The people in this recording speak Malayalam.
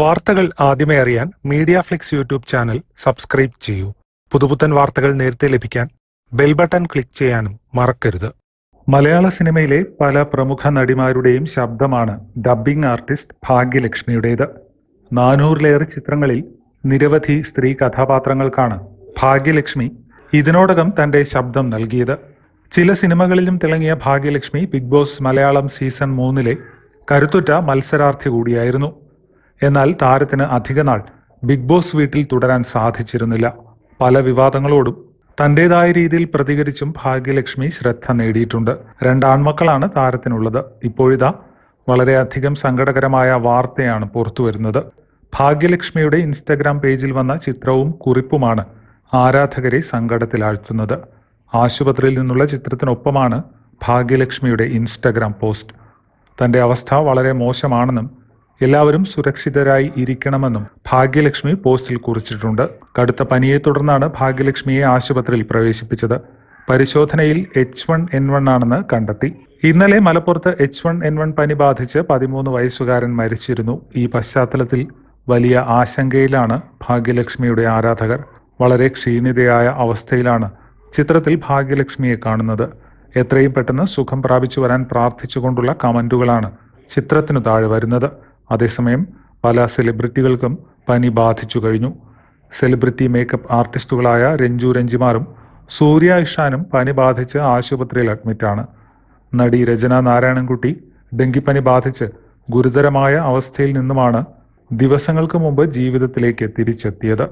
വാർത്തകൾ ആദ്യമേ അറിയാൻ media flix YouTube channel subscribe ചെയ്യൂ പുതുപുത്തൻ വാർത്തകൾ നേരത്തെ ലഭിക്കാൻ ബെൽ ബട്ടൺ ക്ലിക്ക് ചെയ്യാനും മറക്കരുത് മലയാള സിനിമയിലെ പല പ്രമുഖ നടിമാരുടെയും ശബ്ദമാണ് ഡബ്ബിംഗ് ആർട്ടിസ്റ്റ് ഭാഗ്യലക്ഷ്മിയുടേത് നാനൂറിലേറെ ചിത്രങ്ങളിൽ നിരവധി സ്ത്രീ കഥാപാത്രങ്ങൾക്കാണ് ഭാഗ്യലക്ഷ്മി ഇതിനോടകം തന്റെ ശബ്ദം നൽകിയത് ചില സിനിമകളിലും തിളങ്ങിയ Bhagyalakshmi Bigg Boss Malayalam season മൂന്നിലെ കരുത്തുറ്റ മത്സരാർത്ഥി കൂടിയായിരുന്നു എന്നാൽ താരത്തിന് നാൾ ബിഗ് ബോസ് വീട്ടിൽ തുടരാൻ സാധിച്ചിരുന്നില്ല പല വിവാദങ്ങളോടും തന്റേതായ രീതിയിൽ പ്രതികരിച്ചും ഭാഗ്യലക്ഷ്മി ശ്രദ്ധ നേടിയിട്ടുണ്ട് രണ്ടാൺമക്കളാണ് താരത്തിനുള്ളത് ഇപ്പോഴിതാ വളരെയധികം സങ്കടകരമായ വാർത്തയാണ് പുറത്തുവരുന്നത് ഭാഗ്യലക്ഷ്മിയുടെ ഇൻസ്റ്റഗ്രാം പേജിൽ വന്ന ചിത്രവും കുറിപ്പുമാണ് ആരാധകരെ സങ്കടത്തിലാഴ്ത്തുന്നത് ആശുപത്രിയിൽ നിന്നുള്ള ചിത്രത്തിനൊപ്പമാണ് ഭാഗ്യലക്ഷ്മിയുടെ ഇൻസ്റ്റഗ്രാം പോസ്റ്റ് തന്റെ അവസ്ഥ വളരെ മോശമാണെന്നും എല്ലാവരും സുരക്ഷിതരായി ഇരിക്കണമെന്നും ഭാഗ്യലക്ഷ്മി പോസ്റ്റിൽ കുറിച്ചിട്ടുണ്ട് കടുത്ത പനിയെ തുടർന്നാണ് ഭാഗ്യലക്ഷ്മിയെ ആശുപത്രിയിൽ പ്രവേശിപ്പിച്ചത് പരിശോധനയിൽ എച്ച് വൺ എൻ വൺ ആണെന്ന് കണ്ടെത്തി ഇന്നലെ മലപ്പുറത്ത് എച്ച് വൺ എൻ വൺ പനി ബാധിച്ച് പതിമൂന്ന് വയസ്സുകാരൻ മരിച്ചിരുന്നു ഈ പശ്ചാത്തലത്തിൽ വലിയ ആശങ്കയിലാണ് ഭാഗ്യലക്ഷ്മിയുടെ ആരാധകർ വളരെ ക്ഷീണിതയായ അവസ്ഥയിലാണ് ചിത്രത്തിൽ ഭാഗ്യലക്ഷ്മിയെ കാണുന്നത് എത്രയും പെട്ടെന്ന് സുഖം പ്രാപിച്ചു വരാൻ പ്രാർത്ഥിച്ചുകൊണ്ടുള്ള കമന്റുകളാണ് ചിത്രത്തിനു താഴെ വരുന്നത് അതേസമയം പല സെലിബ്രിറ്റികൾക്കും പനി ബാധിച്ചു കഴിഞ്ഞു സെലിബ്രിറ്റി മേക്കപ്പ് ആർട്ടിസ്റ്റുകളായ രഞ്ജു രഞ്ജിമാറും സൂര്യ ഇഷാനും പനി ബാധിച്ച് ആശുപത്രിയിൽ അഡ്മിറ്റാണ് നടി രചന നാരായണൻകുട്ടി ഡെങ്കിപ്പനി ബാധിച്ച് ഗുരുതരമായ അവസ്ഥയിൽ നിന്നുമാണ് ദിവസങ്ങൾക്ക് മുമ്പ് ജീവിതത്തിലേക്ക് തിരിച്ചെത്തിയത്